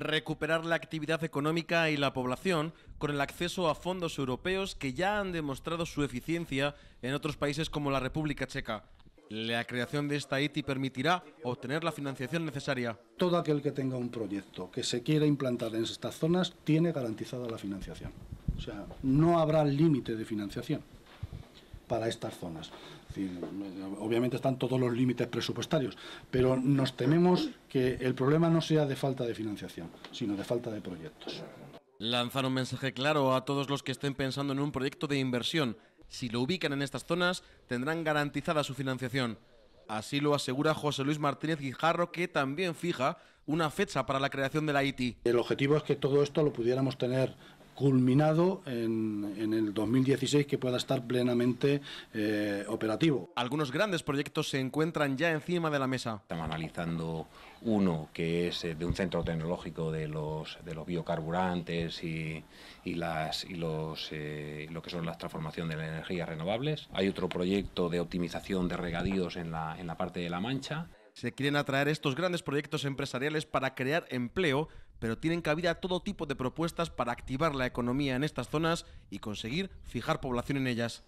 recuperar la actividad económica y la población con el acceso a fondos europeos que ya han demostrado su eficiencia en otros países como la República Checa. La creación de esta ITI permitirá obtener la financiación necesaria. Todo aquel que tenga un proyecto que se quiera implantar en estas zonas tiene garantizada la financiación. O sea, no habrá límite de financiación para estas zonas. obviamente están todos los límites presupuestarios, pero nos tememos que el problema no sea de falta de financiación, sino de falta de proyectos. Lanzar un mensaje claro a todos los que estén pensando en un proyecto de inversión. Si lo ubican en estas zonas, tendrán garantizada su financiación. Así lo asegura José Luis Martínez Guijarro, que también fija una fecha para la creación de la IT. El objetivo es que todo esto lo pudiéramos tener culminado en, en, el 2016 que pueda estar plenamente eh, operativo. Algunos grandes proyectos se encuentran ya encima de la mesa. Estamos analizando uno que es eh, de un centro tecnológico de los, de los biocarburantes y, y las, y los, eh, lo que son las transformaciones de las energías renovables. Hay otro proyecto de optimización de regadíos en la, en la parte de La Mancha. Se quieren atraer estos grandes proyectos empresariales para crear empleo pero tienen cabida todo tipo de propuestas para activar la economía en estas zonas y conseguir fijar población en ellas.